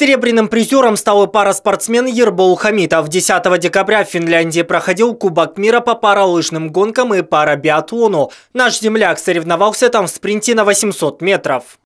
Серебряным призером стала пара спортсмен Ербол Хамитов. А 10 декабря в Финляндии проходил Кубок мира по паралыжным гонкам и пара биатлону. Наш земляк соревновался там в спринте на 800 метров.